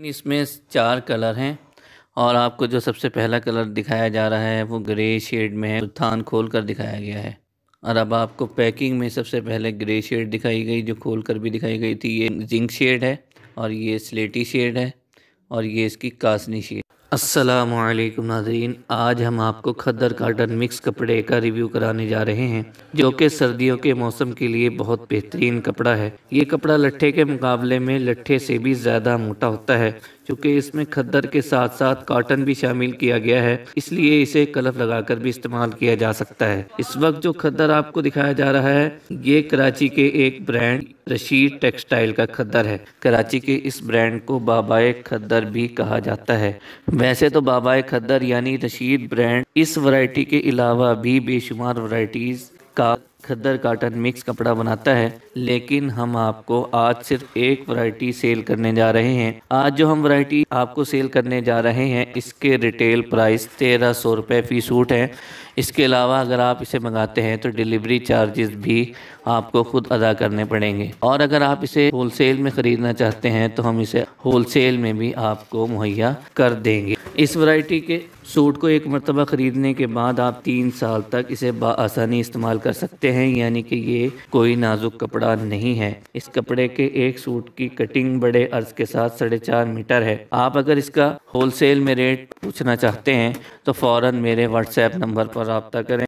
इसमें चार कलर हैं और आपको जो सबसे पहला कलर दिखाया जा रहा है वो ग्रे शेड में है थान खोल कर दिखाया गया है और अब आपको पैकिंग में सबसे पहले ग्रे शेड दिखाई गई जो खोल कर भी दिखाई गई थी ये जिंक शेड है और ये स्लेटी शेड है और ये इसकी कासनी शेड असलकम नाजरीन आज हम आपको खद्दर काटन मिक्स कपड़े का रिव्यू कराने जा रहे हैं जो कि सर्दियों के मौसम के लिए बहुत बेहतरीन कपड़ा है ये कपड़ा लट्ठे के मुकाबले में लट्ठे से भी ज़्यादा मोटा होता है क्योंकि इसमें खद्दर के साथ साथ कॉटन भी शामिल किया गया है इसलिए इसे कलफ लगाकर भी इस्तेमाल किया जा सकता है इस वक्त जो खद्दर आपको दिखाया जा रहा है ये कराची के एक ब्रांड रशीद टेक्सटाइल का खद्दर है कराची के इस ब्रांड को बाबाए खद्दर भी कहा जाता है वैसे तो बाबा खद्दर यानी रशीद ब्रांड इस वैरायटी के अलावा भी बेशुमार वैरायटीज़ का खद्दर काटन मिक्स कपड़ा बनाता है लेकिन हम आपको आज सिर्फ एक वैरायटी सेल करने जा रहे हैं आज जो हम वैरायटी आपको सेल करने जा रहे हैं इसके रिटेल प्राइस तेरह सौ रुपये फ़ी सूट है इसके अलावा अगर आप इसे मंगाते हैं तो डिलीवरी चार्जेस भी आपको खुद अदा करने पड़ेंगे और अगर आप इसे होलसेल में ख़रीदना चाहते हैं तो हम इसे होलसेल में भी आपको मुहैया कर देंगे इस वैरायटी के सूट को एक मरतबा ख़रीदने के बाद आप तीन साल तक इसे बसानी इस्तेमाल कर सकते हैं हैं यानी कि ये कोई नाजुक कपड़ा नहीं है इस कपड़े के एक सूट की कटिंग बड़े अर्ज के साथ साढ़े चार मीटर है आप अगर इसका होलसेल में रेट पूछना चाहते हैं तो फौरन मेरे व्हाट्सएप नंबर पर रबता करें